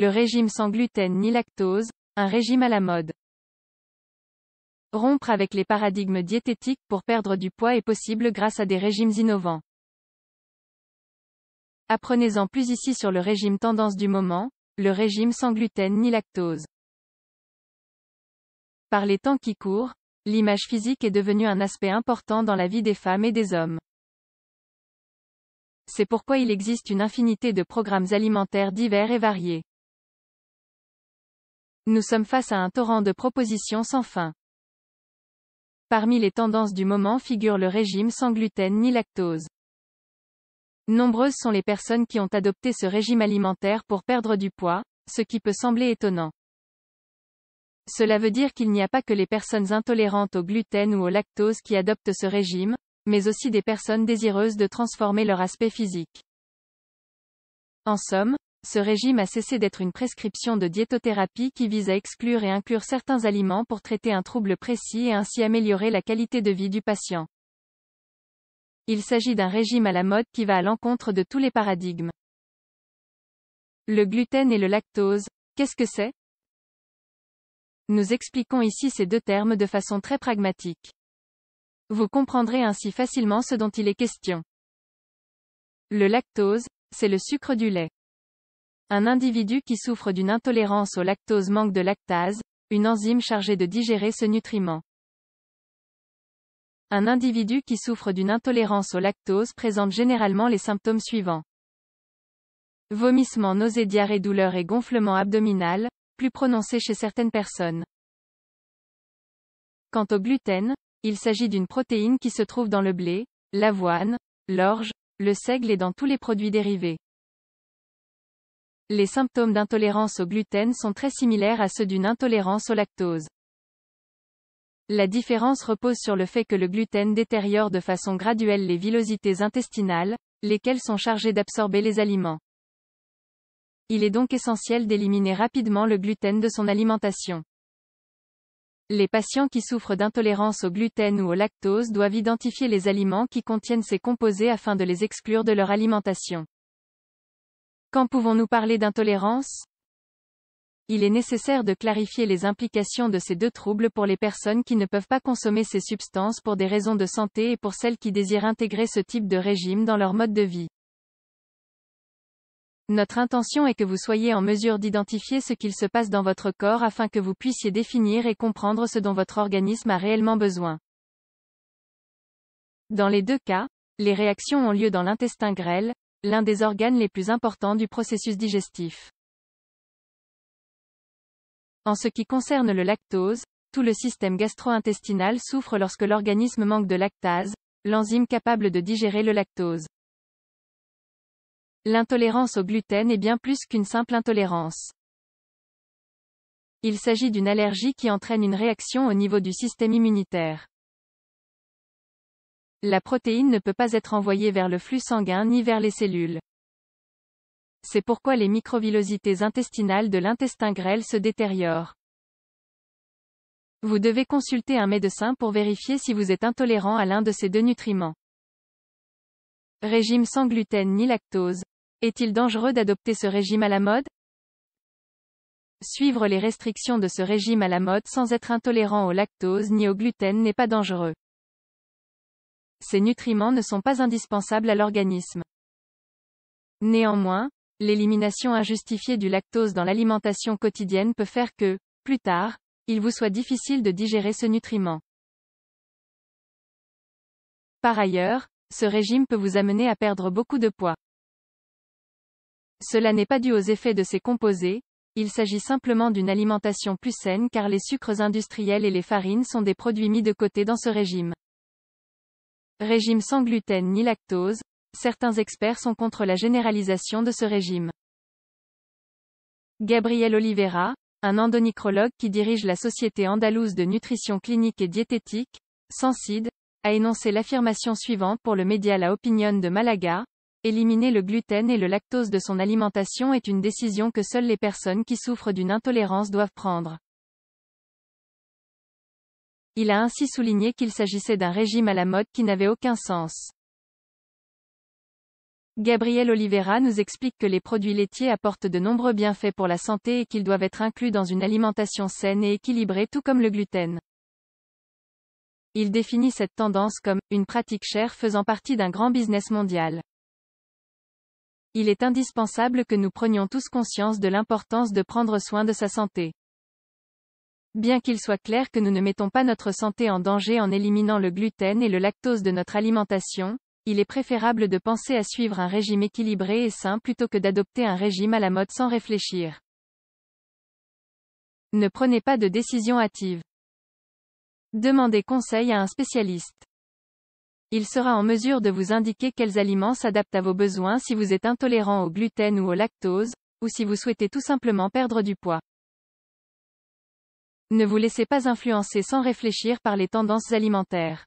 le régime sans gluten ni lactose, un régime à la mode. Rompre avec les paradigmes diététiques pour perdre du poids est possible grâce à des régimes innovants. Apprenez-en plus ici sur le régime tendance du moment, le régime sans gluten ni lactose. Par les temps qui courent, l'image physique est devenue un aspect important dans la vie des femmes et des hommes. C'est pourquoi il existe une infinité de programmes alimentaires divers et variés. Nous sommes face à un torrent de propositions sans fin. Parmi les tendances du moment figure le régime sans gluten ni lactose. Nombreuses sont les personnes qui ont adopté ce régime alimentaire pour perdre du poids, ce qui peut sembler étonnant. Cela veut dire qu'il n'y a pas que les personnes intolérantes au gluten ou au lactose qui adoptent ce régime, mais aussi des personnes désireuses de transformer leur aspect physique. En somme, ce régime a cessé d'être une prescription de diétothérapie qui vise à exclure et inclure certains aliments pour traiter un trouble précis et ainsi améliorer la qualité de vie du patient. Il s'agit d'un régime à la mode qui va à l'encontre de tous les paradigmes. Le gluten et le lactose, qu'est-ce que c'est Nous expliquons ici ces deux termes de façon très pragmatique. Vous comprendrez ainsi facilement ce dont il est question. Le lactose, c'est le sucre du lait. Un individu qui souffre d'une intolérance au lactose manque de lactase, une enzyme chargée de digérer ce nutriment. Un individu qui souffre d'une intolérance au lactose présente généralement les symptômes suivants. Vomissement nausées, diarrhée, douleur et gonflement abdominal, plus prononcé chez certaines personnes. Quant au gluten, il s'agit d'une protéine qui se trouve dans le blé, l'avoine, l'orge, le seigle et dans tous les produits dérivés. Les symptômes d'intolérance au gluten sont très similaires à ceux d'une intolérance au lactose. La différence repose sur le fait que le gluten détériore de façon graduelle les villosités intestinales, lesquelles sont chargées d'absorber les aliments. Il est donc essentiel d'éliminer rapidement le gluten de son alimentation. Les patients qui souffrent d'intolérance au gluten ou au lactose doivent identifier les aliments qui contiennent ces composés afin de les exclure de leur alimentation. Quand pouvons-nous parler d'intolérance Il est nécessaire de clarifier les implications de ces deux troubles pour les personnes qui ne peuvent pas consommer ces substances pour des raisons de santé et pour celles qui désirent intégrer ce type de régime dans leur mode de vie. Notre intention est que vous soyez en mesure d'identifier ce qu'il se passe dans votre corps afin que vous puissiez définir et comprendre ce dont votre organisme a réellement besoin. Dans les deux cas, les réactions ont lieu dans l'intestin grêle, l'un des organes les plus importants du processus digestif. En ce qui concerne le lactose, tout le système gastro-intestinal souffre lorsque l'organisme manque de lactase, l'enzyme capable de digérer le lactose. L'intolérance au gluten est bien plus qu'une simple intolérance. Il s'agit d'une allergie qui entraîne une réaction au niveau du système immunitaire. La protéine ne peut pas être envoyée vers le flux sanguin ni vers les cellules. C'est pourquoi les microvillosités intestinales de l'intestin grêle se détériorent. Vous devez consulter un médecin pour vérifier si vous êtes intolérant à l'un de ces deux nutriments. Régime sans gluten ni lactose. Est-il dangereux d'adopter ce régime à la mode Suivre les restrictions de ce régime à la mode sans être intolérant au lactose ni au gluten n'est pas dangereux ces nutriments ne sont pas indispensables à l'organisme. Néanmoins, l'élimination injustifiée du lactose dans l'alimentation quotidienne peut faire que, plus tard, il vous soit difficile de digérer ce nutriment. Par ailleurs, ce régime peut vous amener à perdre beaucoup de poids. Cela n'est pas dû aux effets de ces composés, il s'agit simplement d'une alimentation plus saine car les sucres industriels et les farines sont des produits mis de côté dans ce régime. Régime sans gluten ni lactose, certains experts sont contre la généralisation de ce régime. Gabriel Oliveira, un endonicrologue qui dirige la Société andalouse de nutrition clinique et diététique, Sensid, a énoncé l'affirmation suivante pour le média La Opinion de Malaga, Éliminer le gluten et le lactose de son alimentation est une décision que seules les personnes qui souffrent d'une intolérance doivent prendre. Il a ainsi souligné qu'il s'agissait d'un régime à la mode qui n'avait aucun sens. Gabriel Oliveira nous explique que les produits laitiers apportent de nombreux bienfaits pour la santé et qu'ils doivent être inclus dans une alimentation saine et équilibrée tout comme le gluten. Il définit cette tendance comme une pratique chère faisant partie d'un grand business mondial. Il est indispensable que nous prenions tous conscience de l'importance de prendre soin de sa santé. Bien qu'il soit clair que nous ne mettons pas notre santé en danger en éliminant le gluten et le lactose de notre alimentation, il est préférable de penser à suivre un régime équilibré et sain plutôt que d'adopter un régime à la mode sans réfléchir. Ne prenez pas de décision hâtive. Demandez conseil à un spécialiste. Il sera en mesure de vous indiquer quels aliments s'adaptent à vos besoins si vous êtes intolérant au gluten ou au lactose, ou si vous souhaitez tout simplement perdre du poids. Ne vous laissez pas influencer sans réfléchir par les tendances alimentaires.